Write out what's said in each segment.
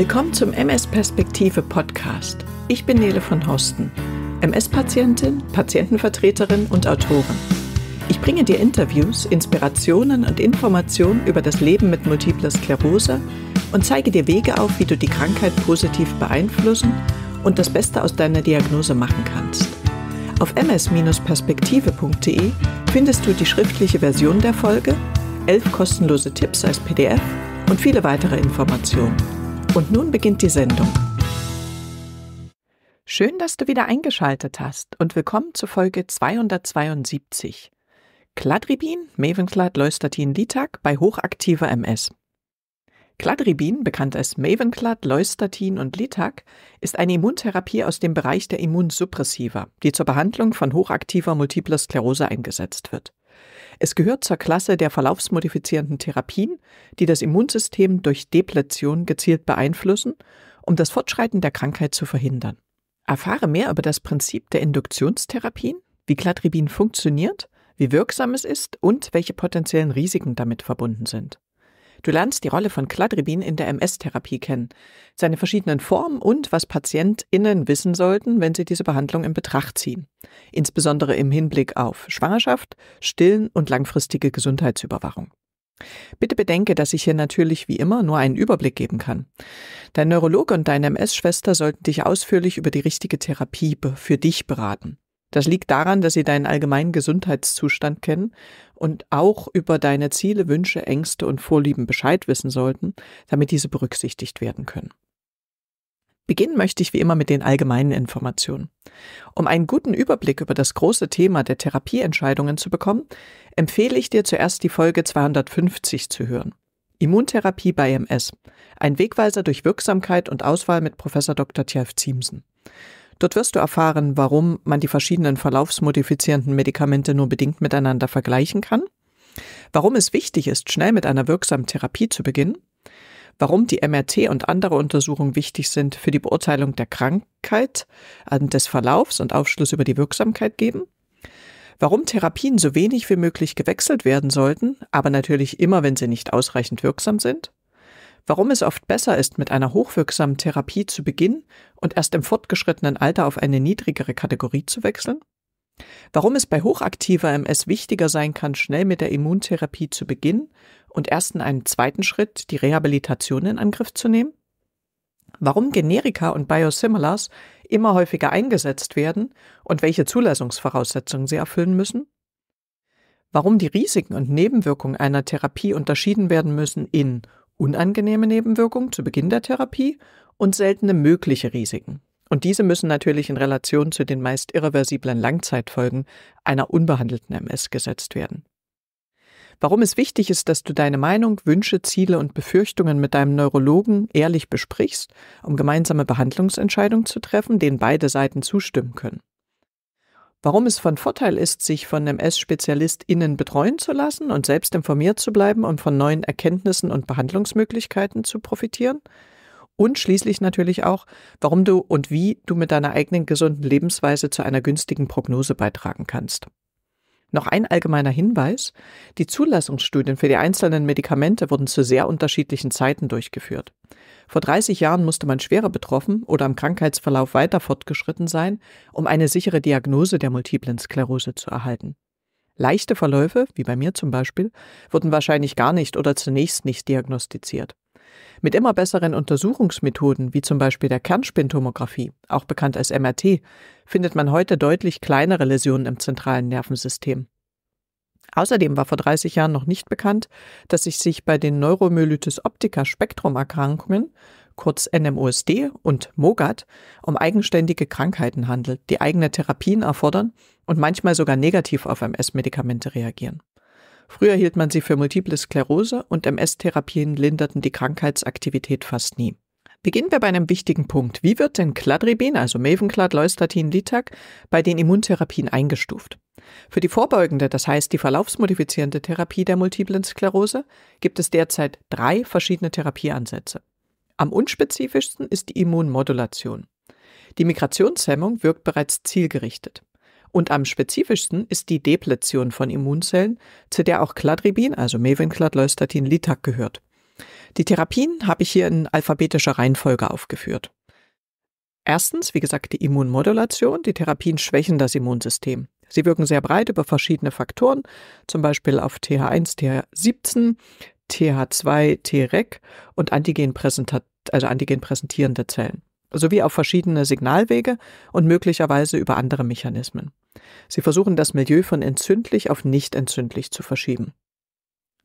Willkommen zum MS Perspektive Podcast. Ich bin Nele von Horsten, MS-Patientin, Patientenvertreterin und Autorin. Ich bringe dir Interviews, Inspirationen und Informationen über das Leben mit multipler Sklerose und zeige dir Wege auf, wie du die Krankheit positiv beeinflussen und das Beste aus deiner Diagnose machen kannst. Auf ms-perspektive.de findest du die schriftliche Version der Folge, elf kostenlose Tipps als PDF und viele weitere Informationen. Und nun beginnt die Sendung. Schön, dass du wieder eingeschaltet hast und willkommen zur Folge 272. Cladribin, Mavenclad Leustatin Litag bei hochaktiver MS. Cladribin, bekannt als Mavenclad, Leustatin und Litag, ist eine Immuntherapie aus dem Bereich der Immunsuppressiva, die zur Behandlung von hochaktiver multipler Sklerose eingesetzt wird. Es gehört zur Klasse der verlaufsmodifizierenden Therapien, die das Immunsystem durch Depletion gezielt beeinflussen, um das Fortschreiten der Krankheit zu verhindern. Erfahre mehr über das Prinzip der Induktionstherapien, wie Cladribin funktioniert, wie wirksam es ist und welche potenziellen Risiken damit verbunden sind. Du lernst die Rolle von Cladribin in der MS-Therapie kennen, seine verschiedenen Formen und was PatientInnen wissen sollten, wenn sie diese Behandlung in Betracht ziehen. Insbesondere im Hinblick auf Schwangerschaft, Stillen und langfristige Gesundheitsüberwachung. Bitte bedenke, dass ich hier natürlich wie immer nur einen Überblick geben kann. Dein Neurologe und deine MS-Schwester sollten dich ausführlich über die richtige Therapie für dich beraten. Das liegt daran, dass sie deinen allgemeinen Gesundheitszustand kennen und auch über deine Ziele, Wünsche, Ängste und Vorlieben Bescheid wissen sollten, damit diese berücksichtigt werden können. Beginnen möchte ich wie immer mit den allgemeinen Informationen. Um einen guten Überblick über das große Thema der Therapieentscheidungen zu bekommen, empfehle ich dir zuerst die Folge 250 zu hören. Immuntherapie bei MS. Ein Wegweiser durch Wirksamkeit und Auswahl mit Prof. Dr. Tjalf Ziemsen. Dort wirst du erfahren, warum man die verschiedenen verlaufsmodifizierenden Medikamente nur bedingt miteinander vergleichen kann, warum es wichtig ist, schnell mit einer wirksamen Therapie zu beginnen, warum die MRT und andere Untersuchungen wichtig sind für die Beurteilung der Krankheit, des Verlaufs und Aufschluss über die Wirksamkeit geben, warum Therapien so wenig wie möglich gewechselt werden sollten, aber natürlich immer, wenn sie nicht ausreichend wirksam sind, warum es oft besser ist, mit einer hochwirksamen Therapie zu beginnen und erst im fortgeschrittenen Alter auf eine niedrigere Kategorie zu wechseln? Warum es bei hochaktiver MS wichtiger sein kann, schnell mit der Immuntherapie zu beginnen und erst in einem zweiten Schritt die Rehabilitation in Angriff zu nehmen? Warum Generika und Biosimilars immer häufiger eingesetzt werden und welche Zulassungsvoraussetzungen sie erfüllen müssen? Warum die Risiken und Nebenwirkungen einer Therapie unterschieden werden müssen in unangenehme Nebenwirkungen zu Beginn der Therapie und seltene mögliche Risiken. Und diese müssen natürlich in Relation zu den meist irreversiblen Langzeitfolgen einer unbehandelten MS gesetzt werden. Warum es wichtig ist, dass du deine Meinung, Wünsche, Ziele und Befürchtungen mit deinem Neurologen ehrlich besprichst, um gemeinsame Behandlungsentscheidungen zu treffen, denen beide Seiten zustimmen können warum es von Vorteil ist, sich von einem S-SpezialistInnen betreuen zu lassen und selbst informiert zu bleiben und von neuen Erkenntnissen und Behandlungsmöglichkeiten zu profitieren. Und schließlich natürlich auch, warum du und wie du mit deiner eigenen gesunden Lebensweise zu einer günstigen Prognose beitragen kannst. Noch ein allgemeiner Hinweis. Die Zulassungsstudien für die einzelnen Medikamente wurden zu sehr unterschiedlichen Zeiten durchgeführt. Vor 30 Jahren musste man schwerer betroffen oder am Krankheitsverlauf weiter fortgeschritten sein, um eine sichere Diagnose der multiplen Sklerose zu erhalten. Leichte Verläufe, wie bei mir zum Beispiel, wurden wahrscheinlich gar nicht oder zunächst nicht diagnostiziert. Mit immer besseren Untersuchungsmethoden, wie zum Beispiel der Kernspintomographie, auch bekannt als MRT, findet man heute deutlich kleinere Läsionen im zentralen Nervensystem. Außerdem war vor 30 Jahren noch nicht bekannt, dass es sich bei den Neuromyelitis optica Spektrumerkrankungen, kurz NMOSD und MOGAD, um eigenständige Krankheiten handelt, die eigene Therapien erfordern und manchmal sogar negativ auf MS-Medikamente reagieren. Früher hielt man sie für multiple Sklerose und MS-Therapien linderten die Krankheitsaktivität fast nie. Beginnen wir bei einem wichtigen Punkt. Wie wird denn Cladribin, also Mavenclad, Leustatin, Litac, bei den Immuntherapien eingestuft? Für die vorbeugende, das heißt die verlaufsmodifizierende Therapie der multiplen Sklerose, gibt es derzeit drei verschiedene Therapieansätze. Am unspezifischsten ist die Immunmodulation. Die Migrationshemmung wirkt bereits zielgerichtet. Und am spezifischsten ist die Depletion von Immunzellen, zu der auch Cladribin, also Mevenclad, Leustatin, Litac gehört. Die Therapien habe ich hier in alphabetischer Reihenfolge aufgeführt. Erstens, wie gesagt, die Immunmodulation. Die Therapien schwächen das Immunsystem. Sie wirken sehr breit über verschiedene Faktoren, zum Beispiel auf TH1, TH17, TH2, Treg und also antigenpräsentierende also Antigen Zellen, sowie auf verschiedene Signalwege und möglicherweise über andere Mechanismen. Sie versuchen das Milieu von entzündlich auf nicht entzündlich zu verschieben.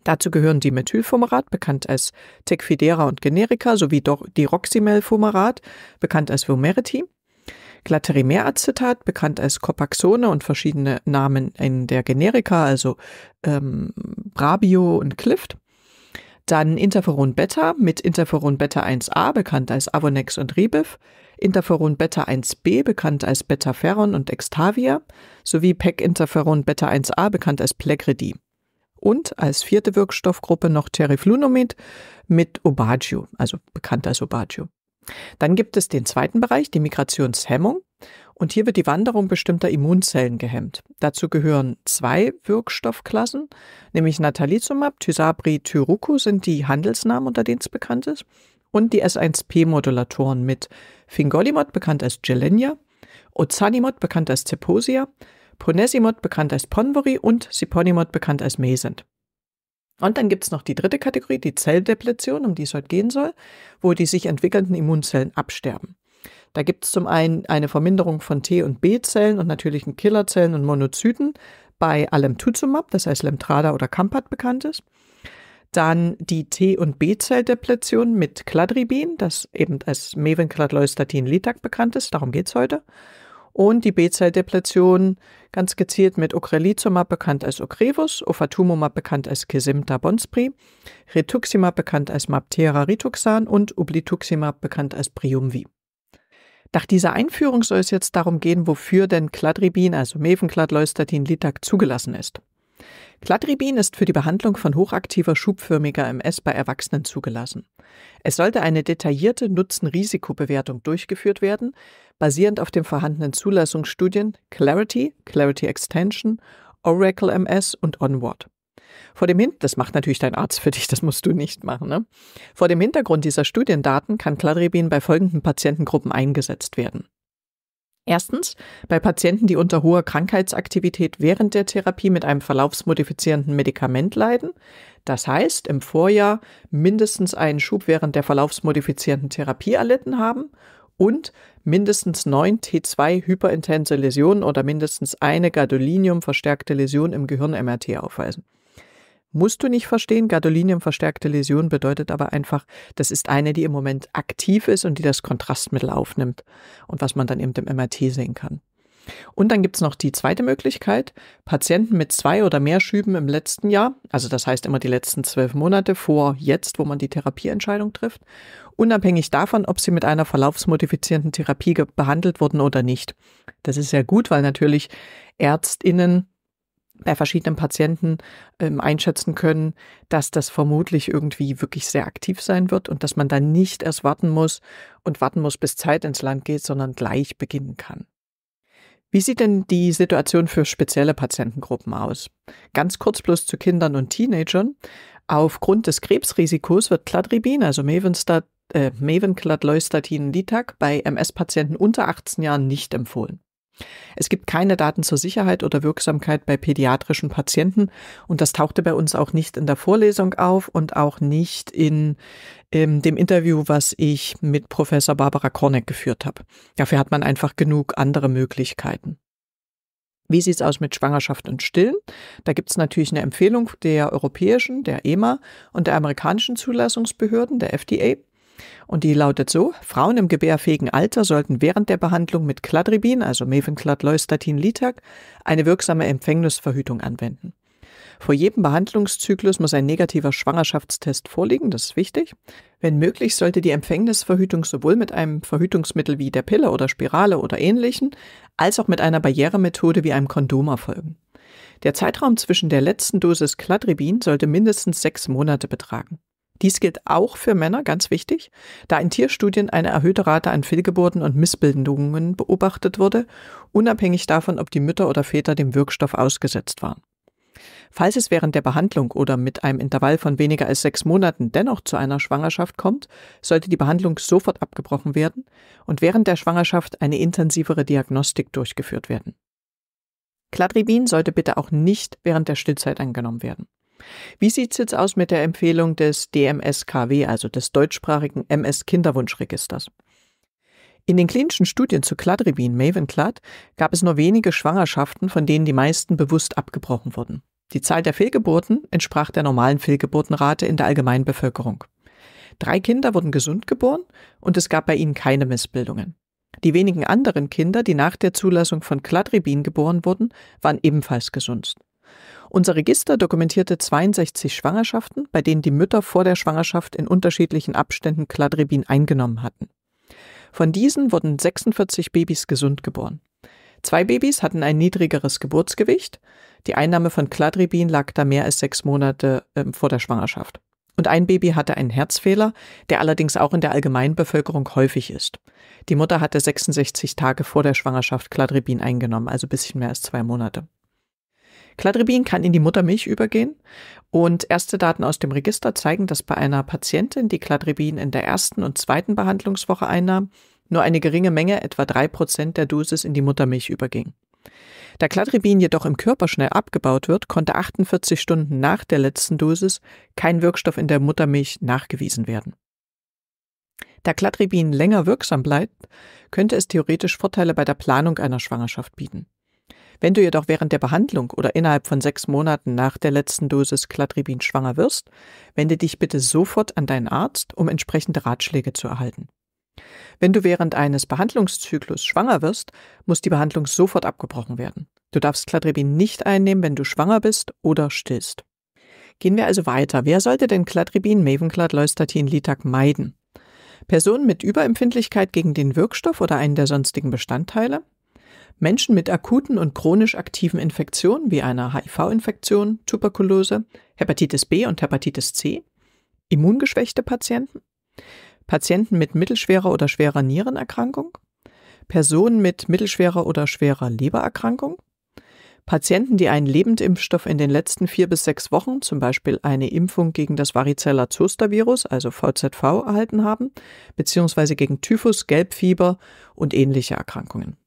Dazu gehören die Methylfumarat, bekannt als Tecfidera und Generika, sowie Diroximelfumarat, bekannt als Vumerity, Glaterimeracetat, bekannt als Copaxone und verschiedene Namen in der Generika, also ähm, Brabio und Clift, dann Interferon Beta mit Interferon Beta 1a, bekannt als Avonex und Ribif, Interferon Beta 1b, bekannt als Betaferon und Extavia, sowie PEC-Interferon Beta 1a, bekannt als Plegridi. Und als vierte Wirkstoffgruppe noch Teriflunomid mit Obagio, also bekannt als Obagio. Dann gibt es den zweiten Bereich, die Migrationshemmung. Und hier wird die Wanderung bestimmter Immunzellen gehemmt. Dazu gehören zwei Wirkstoffklassen, nämlich Natalizumab, Tysabri, Tyruku sind die Handelsnamen, unter denen es bekannt ist, und die S1P-Modulatoren mit Fingolimod, bekannt als Gelenia, Ozanimod, bekannt als Zeposia, Ponesimod, bekannt als Ponvori und Siponimod, bekannt als Mesent. Und dann gibt es noch die dritte Kategorie, die Zelldepletion, um die es heute gehen soll, wo die sich entwickelnden Immunzellen absterben. Da gibt es zum einen eine Verminderung von T- und B-Zellen und natürlichen Killerzellen und Monozyten bei Alemtuzumab, das heißt Lemtrada oder Campat bekannt ist. Dann die T- und B-Zelldepletion mit Cladribin, das eben als mevencladloistatin litak bekannt ist, darum geht es heute. Und die B-Zelldepletion ganz gezielt mit Ocrelizumab, bekannt als Ocrevus, Ofatumumab, bekannt als Kesimta Bonspri, Rituximab, bekannt als Maptera Rituxan und Ublituximab, bekannt als Briumvi. Nach dieser Einführung soll es jetzt darum gehen, wofür denn Cladribin, also Mevencladleustatin Litag, zugelassen ist. Cladribin ist für die Behandlung von hochaktiver schubförmiger MS bei Erwachsenen zugelassen. Es sollte eine detaillierte Nutzen-Risikobewertung durchgeführt werden, basierend auf den vorhandenen Zulassungsstudien Clarity, Clarity Extension, Oracle MS und Onward. Vor dem Hin das macht natürlich dein Arzt für dich, das musst du nicht machen. Ne? Vor dem Hintergrund dieser Studiendaten kann Cladribin bei folgenden Patientengruppen eingesetzt werden. Erstens bei Patienten, die unter hoher Krankheitsaktivität während der Therapie mit einem verlaufsmodifizierenden Medikament leiden. Das heißt, im Vorjahr mindestens einen Schub während der verlaufsmodifizierenden Therapie erlitten haben und mindestens neun T2-hyperintense Läsionen oder mindestens eine Gadolinium-verstärkte Läsion im Gehirn-MRT aufweisen musst du nicht verstehen. Gadolinium-verstärkte Läsion bedeutet aber einfach, das ist eine, die im Moment aktiv ist und die das Kontrastmittel aufnimmt und was man dann eben im MRT sehen kann. Und dann gibt es noch die zweite Möglichkeit, Patienten mit zwei oder mehr Schüben im letzten Jahr, also das heißt immer die letzten zwölf Monate vor jetzt, wo man die Therapieentscheidung trifft, unabhängig davon, ob sie mit einer verlaufsmodifizierenden Therapie behandelt wurden oder nicht. Das ist sehr gut, weil natürlich Ärztinnen bei verschiedenen Patienten ähm, einschätzen können, dass das vermutlich irgendwie wirklich sehr aktiv sein wird und dass man dann nicht erst warten muss und warten muss, bis Zeit ins Land geht, sondern gleich beginnen kann. Wie sieht denn die Situation für spezielle Patientengruppen aus? Ganz kurz bloß zu Kindern und Teenagern. Aufgrund des Krebsrisikos wird Cladribin, also Mevenstat, äh, Mavenclad Leustatin Litac, bei MS-Patienten unter 18 Jahren nicht empfohlen. Es gibt keine Daten zur Sicherheit oder Wirksamkeit bei pädiatrischen Patienten und das tauchte bei uns auch nicht in der Vorlesung auf und auch nicht in ähm, dem Interview, was ich mit Professor Barbara Korneck geführt habe. Dafür hat man einfach genug andere Möglichkeiten. Wie sieht's aus mit Schwangerschaft und Stillen? Da gibt's natürlich eine Empfehlung der europäischen, der EMA und der amerikanischen Zulassungsbehörden, der FDA. Und die lautet so, Frauen im gebärfähigen Alter sollten während der Behandlung mit Cladribin, also Mavenclad, Leustatin, Litag, eine wirksame Empfängnisverhütung anwenden. Vor jedem Behandlungszyklus muss ein negativer Schwangerschaftstest vorliegen, das ist wichtig. Wenn möglich, sollte die Empfängnisverhütung sowohl mit einem Verhütungsmittel wie der Pille oder Spirale oder ähnlichen, als auch mit einer Barrieremethode wie einem Kondom erfolgen. Der Zeitraum zwischen der letzten Dosis Cladribin sollte mindestens sechs Monate betragen. Dies gilt auch für Männer, ganz wichtig, da in Tierstudien eine erhöhte Rate an Fehlgeburten und Missbildungen beobachtet wurde, unabhängig davon, ob die Mütter oder Väter dem Wirkstoff ausgesetzt waren. Falls es während der Behandlung oder mit einem Intervall von weniger als sechs Monaten dennoch zu einer Schwangerschaft kommt, sollte die Behandlung sofort abgebrochen werden und während der Schwangerschaft eine intensivere Diagnostik durchgeführt werden. Cladribin sollte bitte auch nicht während der Stillzeit angenommen werden. Wie sieht es jetzt aus mit der Empfehlung des DMSKW, also des deutschsprachigen MS-Kinderwunschregisters? In den klinischen Studien zu Cladribin, Mavenclad, gab es nur wenige Schwangerschaften, von denen die meisten bewusst abgebrochen wurden. Die Zahl der Fehlgeburten entsprach der normalen Fehlgeburtenrate in der allgemeinen Bevölkerung. Drei Kinder wurden gesund geboren und es gab bei ihnen keine Missbildungen. Die wenigen anderen Kinder, die nach der Zulassung von Cladribin geboren wurden, waren ebenfalls gesund. Unser Register dokumentierte 62 Schwangerschaften, bei denen die Mütter vor der Schwangerschaft in unterschiedlichen Abständen Cladribin eingenommen hatten. Von diesen wurden 46 Babys gesund geboren. Zwei Babys hatten ein niedrigeres Geburtsgewicht. Die Einnahme von Cladribin lag da mehr als sechs Monate äh, vor der Schwangerschaft. Und ein Baby hatte einen Herzfehler, der allerdings auch in der Allgemeinbevölkerung häufig ist. Die Mutter hatte 66 Tage vor der Schwangerschaft Cladribin eingenommen, also ein bisschen mehr als zwei Monate. Cladribin kann in die Muttermilch übergehen und erste Daten aus dem Register zeigen, dass bei einer Patientin, die Cladribin in der ersten und zweiten Behandlungswoche einnahm, nur eine geringe Menge, etwa drei Prozent der Dosis in die Muttermilch überging. Da Cladribin jedoch im Körper schnell abgebaut wird, konnte 48 Stunden nach der letzten Dosis kein Wirkstoff in der Muttermilch nachgewiesen werden. Da Cladribin länger wirksam bleibt, könnte es theoretisch Vorteile bei der Planung einer Schwangerschaft bieten. Wenn du jedoch während der Behandlung oder innerhalb von sechs Monaten nach der letzten Dosis Cladribin schwanger wirst, wende dich bitte sofort an deinen Arzt, um entsprechende Ratschläge zu erhalten. Wenn du während eines Behandlungszyklus schwanger wirst, muss die Behandlung sofort abgebrochen werden. Du darfst Cladribin nicht einnehmen, wenn du schwanger bist oder stillst. Gehen wir also weiter. Wer sollte denn Cladribin, Mavenclad, Leustatin, Litac meiden? Personen mit Überempfindlichkeit gegen den Wirkstoff oder einen der sonstigen Bestandteile, Menschen mit akuten und chronisch aktiven Infektionen wie einer HIV-Infektion, Tuberkulose, Hepatitis B und Hepatitis C, immungeschwächte Patienten, Patienten mit mittelschwerer oder schwerer Nierenerkrankung, Personen mit mittelschwerer oder schwerer Lebererkrankung, Patienten, die einen Lebendimpfstoff in den letzten vier bis sechs Wochen, zum Beispiel eine Impfung gegen das Varicella-Zoster-Virus, also VZV, erhalten haben, beziehungsweise gegen Typhus, Gelbfieber und ähnliche Erkrankungen.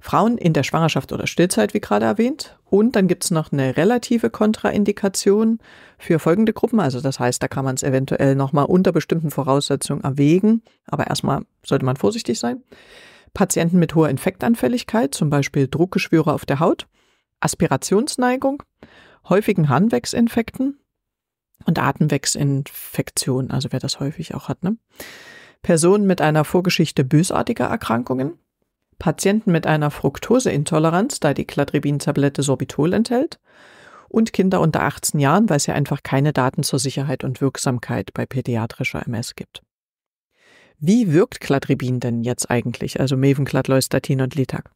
Frauen in der Schwangerschaft oder Stillzeit, wie gerade erwähnt. Und dann gibt es noch eine relative Kontraindikation für folgende Gruppen. Also das heißt, da kann man es eventuell nochmal unter bestimmten Voraussetzungen erwägen. Aber erstmal sollte man vorsichtig sein. Patienten mit hoher Infektanfälligkeit, zum Beispiel Druckgeschwüre auf der Haut, Aspirationsneigung, häufigen Harnwegsinfekten und Atemwegsinfektionen, also wer das häufig auch hat. Ne? Personen mit einer Vorgeschichte bösartiger Erkrankungen, Patienten mit einer Fructoseintoleranz, da die Cladribin-Tablette Sorbitol enthält, und Kinder unter 18 Jahren, weil es ja einfach keine Daten zur Sicherheit und Wirksamkeit bei pädiatrischer MS gibt. Wie wirkt Cladribin denn jetzt eigentlich, also Mevenclad, Leustatin und Litac?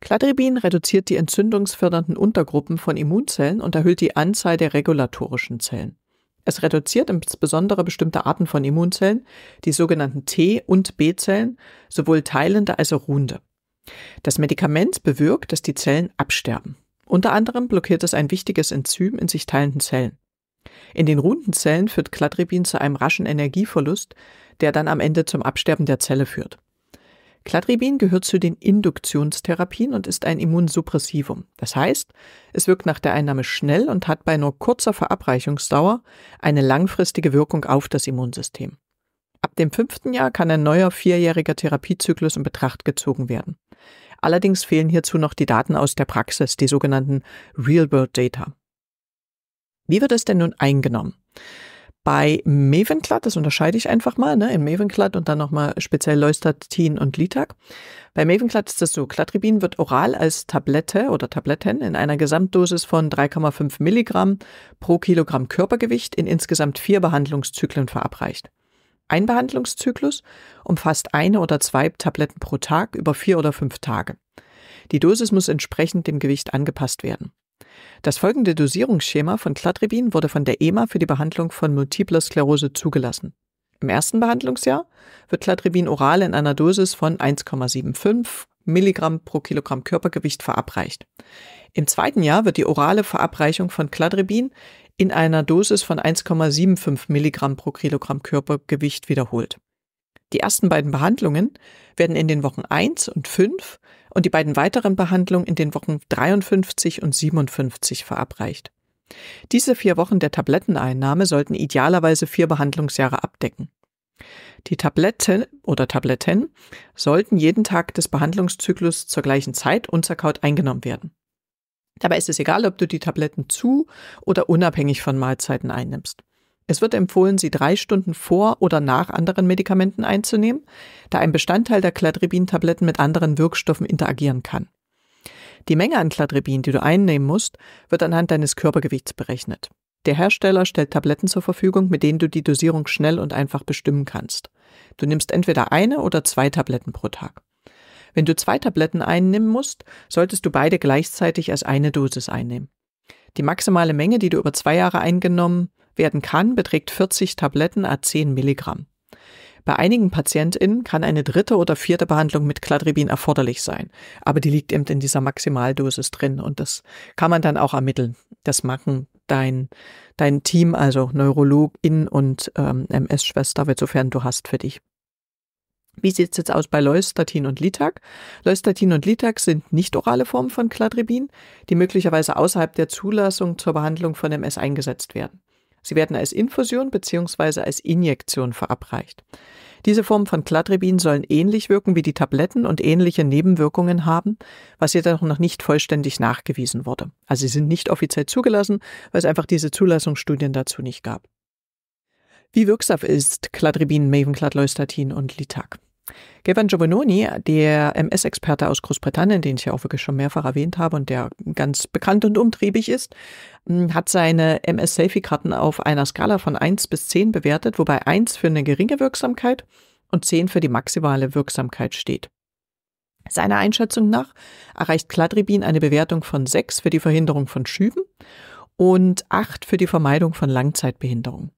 Cladribin reduziert die entzündungsfördernden Untergruppen von Immunzellen und erhöht die Anzahl der regulatorischen Zellen. Es reduziert insbesondere bestimmte Arten von Immunzellen, die sogenannten T- und B-Zellen, sowohl teilende als auch ruhende. Das Medikament bewirkt, dass die Zellen absterben. Unter anderem blockiert es ein wichtiges Enzym in sich teilenden Zellen. In den ruhenden Zellen führt Cladribin zu einem raschen Energieverlust, der dann am Ende zum Absterben der Zelle führt. Cladribin gehört zu den Induktionstherapien und ist ein Immunsuppressivum. Das heißt, es wirkt nach der Einnahme schnell und hat bei nur kurzer Verabreichungsdauer eine langfristige Wirkung auf das Immunsystem. Ab dem fünften Jahr kann ein neuer vierjähriger Therapiezyklus in Betracht gezogen werden. Allerdings fehlen hierzu noch die Daten aus der Praxis, die sogenannten Real-World-Data. Wie wird es denn nun eingenommen? bei Mavenclad, das unterscheide ich einfach mal, ne, in Mavenclad und dann nochmal speziell Leustatin und Litag. Bei Mavenclad ist das so, Cladribin wird oral als Tablette oder Tabletten in einer Gesamtdosis von 3,5 Milligramm pro Kilogramm Körpergewicht in insgesamt vier Behandlungszyklen verabreicht. Ein Behandlungszyklus umfasst eine oder zwei Tabletten pro Tag über vier oder fünf Tage. Die Dosis muss entsprechend dem Gewicht angepasst werden. Das folgende Dosierungsschema von Cladribin wurde von der EMA für die Behandlung von multipler Sklerose zugelassen. Im ersten Behandlungsjahr wird Cladribin oral in einer Dosis von 1,75 Milligramm pro Kilogramm Körpergewicht verabreicht. Im zweiten Jahr wird die orale Verabreichung von Cladribin in einer Dosis von 1,75 Milligramm pro Kilogramm Körpergewicht wiederholt. Die ersten beiden Behandlungen werden in den Wochen 1 und 5 und die beiden weiteren Behandlungen in den Wochen 53 und 57 verabreicht. Diese vier Wochen der Tabletteneinnahme sollten idealerweise vier Behandlungsjahre abdecken. Die Tabletten oder Tabletten sollten jeden Tag des Behandlungszyklus zur gleichen Zeit unzerkaut eingenommen werden. Dabei ist es egal, ob du die Tabletten zu oder unabhängig von Mahlzeiten einnimmst. Es wird empfohlen, sie drei Stunden vor oder nach anderen Medikamenten einzunehmen, da ein Bestandteil der Cladribin-Tabletten mit anderen Wirkstoffen interagieren kann. Die Menge an Cladribin, die du einnehmen musst, wird anhand deines Körpergewichts berechnet. Der Hersteller stellt Tabletten zur Verfügung, mit denen du die Dosierung schnell und einfach bestimmen kannst. Du nimmst entweder eine oder zwei Tabletten pro Tag. Wenn du zwei Tabletten einnehmen musst, solltest du beide gleichzeitig als eine Dosis einnehmen. Die maximale Menge, die du über zwei Jahre eingenommen werden kann, beträgt 40 Tabletten a 10 Milligramm. Bei einigen PatientInnen kann eine dritte oder vierte Behandlung mit Cladribin erforderlich sein. Aber die liegt eben in dieser Maximaldosis drin und das kann man dann auch ermitteln. Das machen dein, dein Team, also Neurologin und ähm, MS-Schwester, sofern du hast für dich. Wie sieht es jetzt aus bei Leustatin und Litag? Leustatin und Litag sind nicht orale Formen von Cladribin, die möglicherweise außerhalb der Zulassung zur Behandlung von MS eingesetzt werden. Sie werden als Infusion bzw. als Injektion verabreicht. Diese Form von Cladribin sollen ähnlich wirken wie die Tabletten und ähnliche Nebenwirkungen haben, was jedoch noch nicht vollständig nachgewiesen wurde. Also sie sind nicht offiziell zugelassen, weil es einfach diese Zulassungsstudien dazu nicht gab. Wie wirksam ist Cladribin, Mavenclad, Leustatin und Litac? Gavin Giovannoni, der MS-Experte aus Großbritannien, den ich ja auch wirklich schon mehrfach erwähnt habe und der ganz bekannt und umtriebig ist, hm, hat seine ms selfie karten auf einer Skala von 1 bis 10 bewertet, wobei 1 für eine geringe Wirksamkeit und 10 für die maximale Wirksamkeit steht. Seiner Einschätzung nach erreicht Cladribin eine Bewertung von 6 für die Verhinderung von Schüben und 8 für die Vermeidung von Langzeitbehinderung.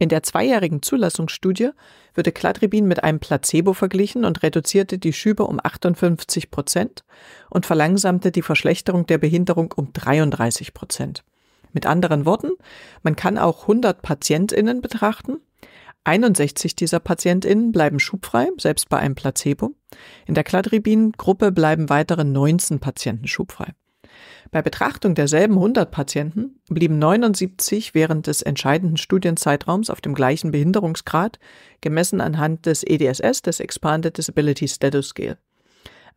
In der zweijährigen Zulassungsstudie würde Cladribin mit einem Placebo verglichen und reduzierte die Schübe um 58 Prozent und verlangsamte die Verschlechterung der Behinderung um 33 Prozent. Mit anderen Worten, man kann auch 100 PatientInnen betrachten. 61 dieser PatientInnen bleiben schubfrei, selbst bei einem Placebo. In der Cladribin-Gruppe bleiben weitere 19 Patienten schubfrei. Bei Betrachtung derselben 100 Patienten blieben 79 während des entscheidenden Studienzeitraums auf dem gleichen Behinderungsgrad, gemessen anhand des EDSS, des Expanded Disability Status Scale,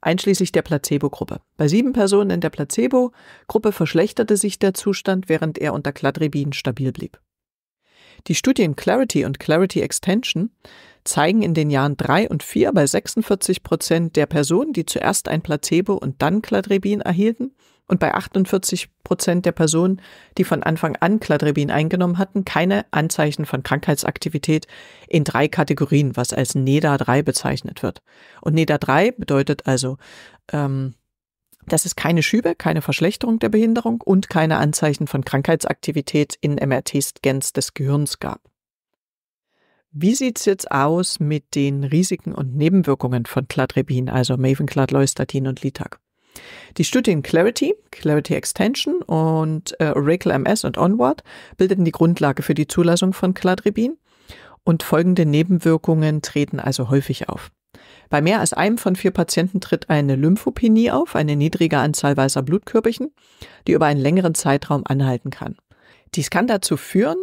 einschließlich der Placebo-Gruppe. Bei sieben Personen in der Placebo-Gruppe verschlechterte sich der Zustand, während er unter Cladribin stabil blieb. Die Studien Clarity und Clarity Extension zeigen in den Jahren 3 und 4 bei 46 Prozent der Personen, die zuerst ein Placebo und dann Cladribin erhielten, und bei 48 Prozent der Personen, die von Anfang an Cladribin eingenommen hatten, keine Anzeichen von Krankheitsaktivität in drei Kategorien, was als NEDA 3 bezeichnet wird. Und NEDA 3 bedeutet also, ähm, dass es keine Schübe, keine Verschlechterung der Behinderung und keine Anzeichen von Krankheitsaktivität in MRT-Scans des Gehirns gab. Wie sieht es jetzt aus mit den Risiken und Nebenwirkungen von Cladribin, also Mavenclad, Leustatin und Litag? Die Studien Clarity, Clarity Extension und äh, Oracle MS und Onward bildeten die Grundlage für die Zulassung von Cladribin und folgende Nebenwirkungen treten also häufig auf. Bei mehr als einem von vier Patienten tritt eine Lymphopenie auf, eine niedrige Anzahl weißer Blutkörperchen, die über einen längeren Zeitraum anhalten kann. Dies kann dazu führen,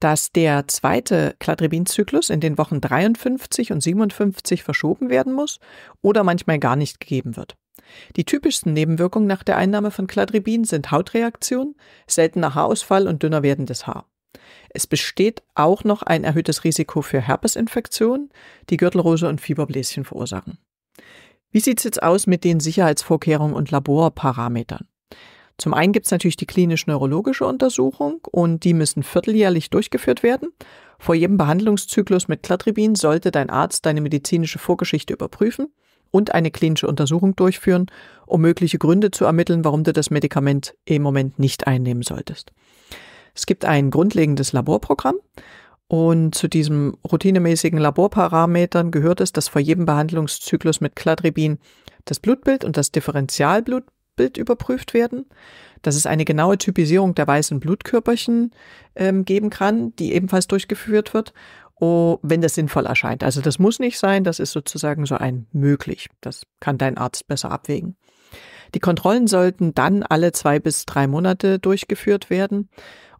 dass der zweite Cladribin-Zyklus in den Wochen 53 und 57 verschoben werden muss oder manchmal gar nicht gegeben wird. Die typischsten Nebenwirkungen nach der Einnahme von Cladribin sind Hautreaktion, seltener Haarausfall und dünner werdendes Haar. Es besteht auch noch ein erhöhtes Risiko für Herpesinfektionen, die Gürtelrose und Fieberbläschen verursachen. Wie sieht es jetzt aus mit den Sicherheitsvorkehrungen und Laborparametern? Zum einen gibt es natürlich die klinisch-neurologische Untersuchung und die müssen vierteljährlich durchgeführt werden. Vor jedem Behandlungszyklus mit Cladribin sollte dein Arzt deine medizinische Vorgeschichte überprüfen und eine klinische Untersuchung durchführen, um mögliche Gründe zu ermitteln, warum du das Medikament im Moment nicht einnehmen solltest. Es gibt ein grundlegendes Laborprogramm und zu diesem routinemäßigen Laborparametern gehört es, dass vor jedem Behandlungszyklus mit Cladribin das Blutbild und das Differentialblutbild überprüft werden, dass es eine genaue Typisierung der weißen Blutkörperchen ähm, geben kann, die ebenfalls durchgeführt wird oh, wenn das sinnvoll erscheint. Also das muss nicht sein, das ist sozusagen so ein möglich. Das kann dein Arzt besser abwägen. Die Kontrollen sollten dann alle zwei bis drei Monate durchgeführt werden.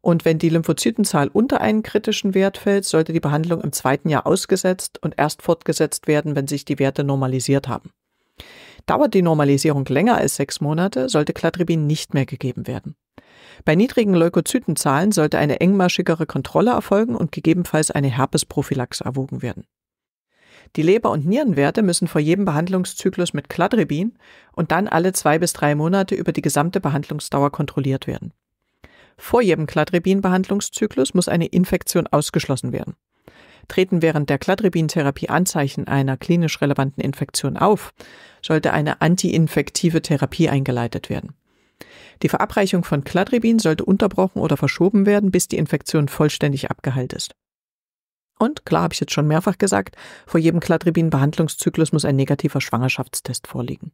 Und wenn die Lymphozytenzahl unter einen kritischen Wert fällt, sollte die Behandlung im zweiten Jahr ausgesetzt und erst fortgesetzt werden, wenn sich die Werte normalisiert haben. Dauert die Normalisierung länger als sechs Monate, sollte Cladribin nicht mehr gegeben werden. Bei niedrigen Leukozytenzahlen sollte eine engmaschigere Kontrolle erfolgen und gegebenenfalls eine Herpesprophylaxe erwogen werden. Die Leber- und Nierenwerte müssen vor jedem Behandlungszyklus mit Cladribin und dann alle zwei bis drei Monate über die gesamte Behandlungsdauer kontrolliert werden. Vor jedem Cladribin-Behandlungszyklus muss eine Infektion ausgeschlossen werden. Treten während der Cladribin-Therapie Anzeichen einer klinisch relevanten Infektion auf, sollte eine antiinfektive Therapie eingeleitet werden. Die Verabreichung von Cladribin sollte unterbrochen oder verschoben werden, bis die Infektion vollständig abgeheilt ist. Und klar habe ich jetzt schon mehrfach gesagt, vor jedem Cladribin-Behandlungszyklus muss ein negativer Schwangerschaftstest vorliegen.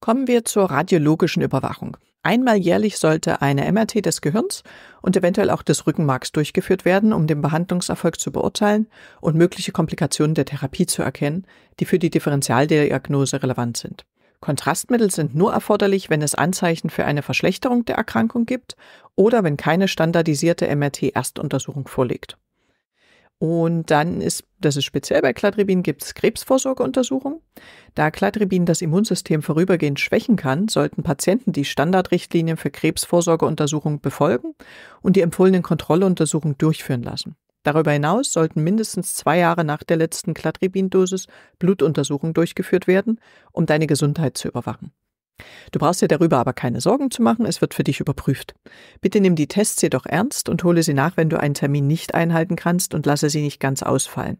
Kommen wir zur radiologischen Überwachung. Einmal jährlich sollte eine MRT des Gehirns und eventuell auch des Rückenmarks durchgeführt werden, um den Behandlungserfolg zu beurteilen und mögliche Komplikationen der Therapie zu erkennen, die für die Differentialdiagnose relevant sind. Kontrastmittel sind nur erforderlich, wenn es Anzeichen für eine Verschlechterung der Erkrankung gibt oder wenn keine standardisierte MRT-Erstuntersuchung vorliegt. Und dann ist, das ist speziell bei Cladribin, gibt es Krebsvorsorgeuntersuchungen. Da Cladribin das Immunsystem vorübergehend schwächen kann, sollten Patienten die Standardrichtlinien für Krebsvorsorgeuntersuchungen befolgen und die empfohlenen Kontrolluntersuchungen durchführen lassen. Darüber hinaus sollten mindestens zwei Jahre nach der letzten Cladribin-Dosis Blutuntersuchungen durchgeführt werden, um deine Gesundheit zu überwachen. Du brauchst dir darüber aber keine Sorgen zu machen, es wird für dich überprüft. Bitte nimm die Tests jedoch ernst und hole sie nach, wenn du einen Termin nicht einhalten kannst und lasse sie nicht ganz ausfallen.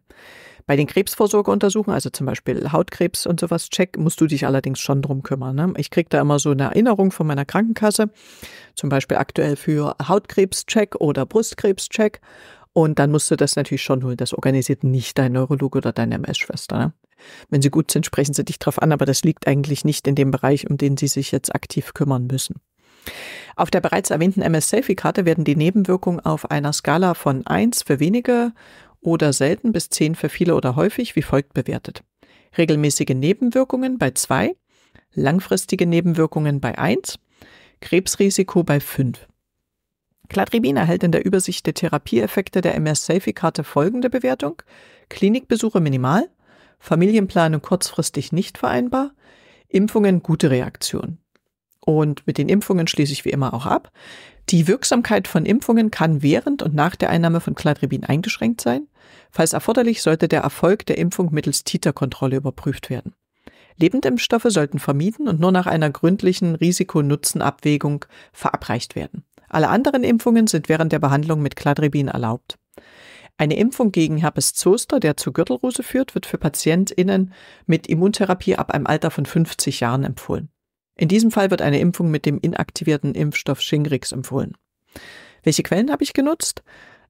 Bei den Krebsvorsorgeuntersuchungen, also zum Beispiel Hautkrebs und sowas, check, musst du dich allerdings schon drum kümmern. Ne? Ich kriege da immer so eine Erinnerung von meiner Krankenkasse, zum Beispiel aktuell für Hautkrebscheck oder Brustkrebscheck. Und dann musst du das natürlich schon holen. Das organisiert nicht dein Neurologe oder deine MS-Schwester. Ne? Wenn sie gut sind, sprechen sie dich drauf an, aber das liegt eigentlich nicht in dem Bereich, um den sie sich jetzt aktiv kümmern müssen. Auf der bereits erwähnten MS-Safety-Karte werden die Nebenwirkungen auf einer Skala von 1 für wenige oder selten bis 10 für viele oder häufig wie folgt bewertet. Regelmäßige Nebenwirkungen bei 2, langfristige Nebenwirkungen bei 1, Krebsrisiko bei 5. Cladribin erhält in der Übersicht der Therapieeffekte der MS-Safety-Karte folgende Bewertung. Klinikbesuche minimal, Familienplanung kurzfristig nicht vereinbar, Impfungen gute Reaktion. Und mit den Impfungen schließe ich wie immer auch ab. Die Wirksamkeit von Impfungen kann während und nach der Einnahme von Cladribin eingeschränkt sein. Falls erforderlich, sollte der Erfolg der Impfung mittels Titerkontrolle überprüft werden. Lebendimpfstoffe sollten vermieden und nur nach einer gründlichen Risiko-Nutzen-Abwägung verabreicht werden. Alle anderen Impfungen sind während der Behandlung mit Cladribin erlaubt. Eine Impfung gegen Herpes Zoster, der zur Gürtelrose führt, wird für PatientInnen mit Immuntherapie ab einem Alter von 50 Jahren empfohlen. In diesem Fall wird eine Impfung mit dem inaktivierten Impfstoff Shingrix empfohlen. Welche Quellen habe ich genutzt?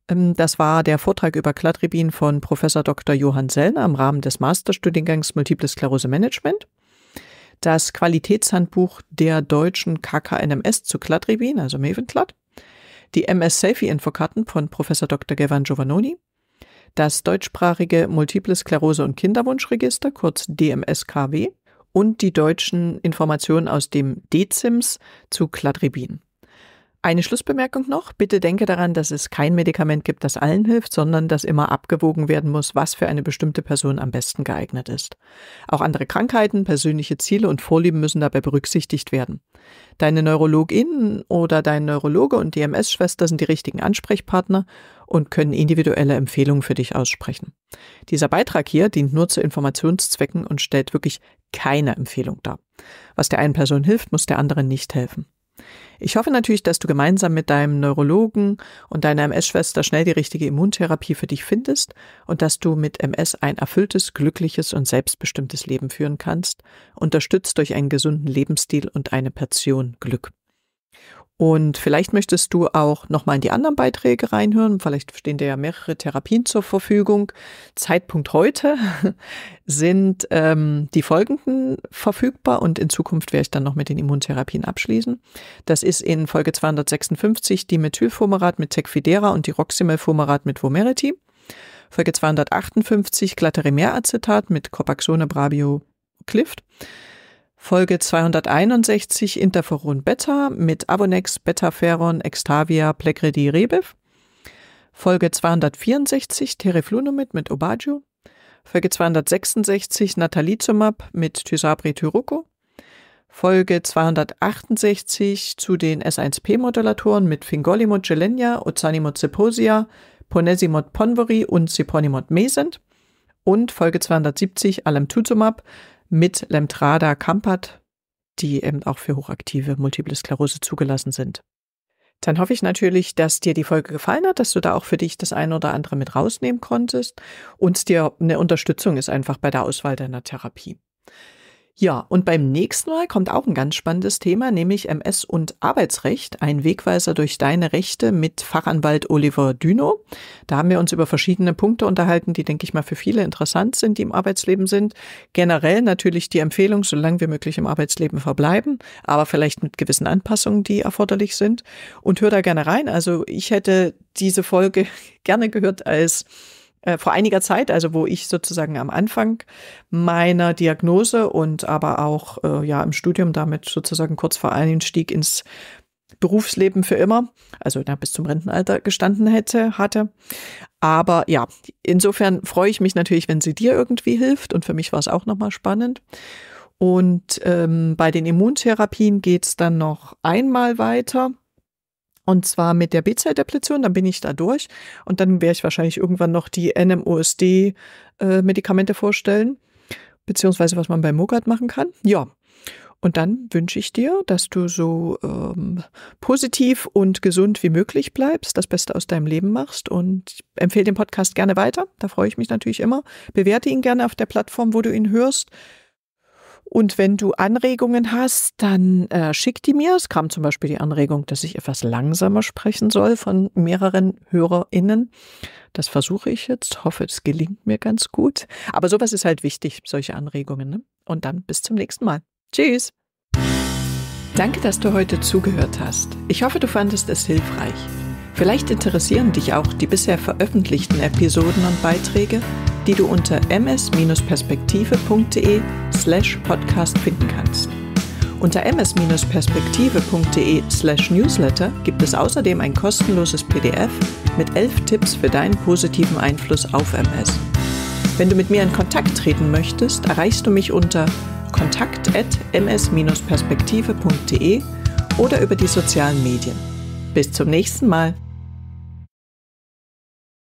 Ähm, das war der Vortrag über Cladribin von Professor Dr. Johann Sellner im Rahmen des Masterstudiengangs Multiple Sklerose Management. Das Qualitätshandbuch der deutschen KKNMS zu Cladribin, also Mavenclad die MS Safety Infokarten von Professor Dr. Gevan Giovannoni, das deutschsprachige Multiple Sklerose und Kinderwunschregister, kurz DMSKW, und die deutschen Informationen aus dem DZIMS zu Cladribin. Eine Schlussbemerkung noch. Bitte denke daran, dass es kein Medikament gibt, das allen hilft, sondern dass immer abgewogen werden muss, was für eine bestimmte Person am besten geeignet ist. Auch andere Krankheiten, persönliche Ziele und Vorlieben müssen dabei berücksichtigt werden. Deine Neurologin oder dein Neurologe und die MS-Schwester sind die richtigen Ansprechpartner und können individuelle Empfehlungen für dich aussprechen. Dieser Beitrag hier dient nur zu Informationszwecken und stellt wirklich keine Empfehlung dar. Was der einen Person hilft, muss der anderen nicht helfen. Ich hoffe natürlich, dass du gemeinsam mit deinem Neurologen und deiner MS-Schwester schnell die richtige Immuntherapie für dich findest und dass du mit MS ein erfülltes, glückliches und selbstbestimmtes Leben führen kannst, unterstützt durch einen gesunden Lebensstil und eine Passion Glück. Und vielleicht möchtest du auch nochmal in die anderen Beiträge reinhören. Vielleicht stehen dir ja mehrere Therapien zur Verfügung. Zeitpunkt heute sind ähm, die folgenden verfügbar und in Zukunft werde ich dann noch mit den Immuntherapien abschließen. Das ist in Folge 256 die Methylfumarat mit Tecfidera und die roximel mit Vomerity. Folge 258 Glatterimeracetat mit Copaxone Brabio Clift. Folge 261 Interferon Beta mit Avonex, Betaferon, Extavia, Plecredi, Rebev. Folge 264 Teriflunomid mit Obagio. Folge 266 Natalizumab mit Tysabri Tyruco. Folge 268 zu den S1P-Modulatoren mit Fingolimod gelenia, Ozanimod seposia, Ponesimod ponvori und Siponimod mesent. Und Folge 270 Alemtuzumab mit Lemtrada Campat, die eben auch für hochaktive Multiple Sklerose zugelassen sind. Dann hoffe ich natürlich, dass dir die Folge gefallen hat, dass du da auch für dich das eine oder andere mit rausnehmen konntest und dir eine Unterstützung ist einfach bei der Auswahl deiner Therapie. Ja, und beim nächsten Mal kommt auch ein ganz spannendes Thema, nämlich MS und Arbeitsrecht, ein Wegweiser durch deine Rechte mit Fachanwalt Oliver Düno. Da haben wir uns über verschiedene Punkte unterhalten, die, denke ich mal, für viele interessant sind, die im Arbeitsleben sind. Generell natürlich die Empfehlung, solange wir möglich im Arbeitsleben verbleiben, aber vielleicht mit gewissen Anpassungen, die erforderlich sind. Und hör da gerne rein. Also ich hätte diese Folge gerne gehört als äh, vor einiger Zeit, also wo ich sozusagen am Anfang meiner Diagnose und aber auch äh, ja im Studium damit sozusagen kurz vor Einstieg ins Berufsleben für immer, also da bis zum Rentenalter gestanden hätte, hatte. Aber ja, insofern freue ich mich natürlich, wenn sie dir irgendwie hilft und für mich war es auch nochmal spannend. Und ähm, bei den Immuntherapien geht es dann noch einmal weiter und zwar mit der B-Zell-Depletion, dann bin ich da durch. Und dann werde ich wahrscheinlich irgendwann noch die NMOSD-Medikamente äh, vorstellen, beziehungsweise was man bei Mogat machen kann. Ja. Und dann wünsche ich dir, dass du so ähm, positiv und gesund wie möglich bleibst, das Beste aus deinem Leben machst und empfehle den Podcast gerne weiter. Da freue ich mich natürlich immer. Bewerte ihn gerne auf der Plattform, wo du ihn hörst. Und wenn du Anregungen hast, dann äh, schick die mir. Es kam zum Beispiel die Anregung, dass ich etwas langsamer sprechen soll von mehreren HörerInnen. Das versuche ich jetzt, hoffe, es gelingt mir ganz gut. Aber sowas ist halt wichtig, solche Anregungen. Ne? Und dann bis zum nächsten Mal. Tschüss! Danke, dass du heute zugehört hast. Ich hoffe, du fandest es hilfreich. Vielleicht interessieren dich auch die bisher veröffentlichten Episoden und Beiträge die du unter ms-perspektive.de slash podcast finden kannst. Unter ms-perspektive.de slash newsletter gibt es außerdem ein kostenloses PDF mit elf Tipps für deinen positiven Einfluss auf MS. Wenn du mit mir in Kontakt treten möchtest, erreichst du mich unter kontakt at ms perspektivede oder über die sozialen Medien. Bis zum nächsten Mal.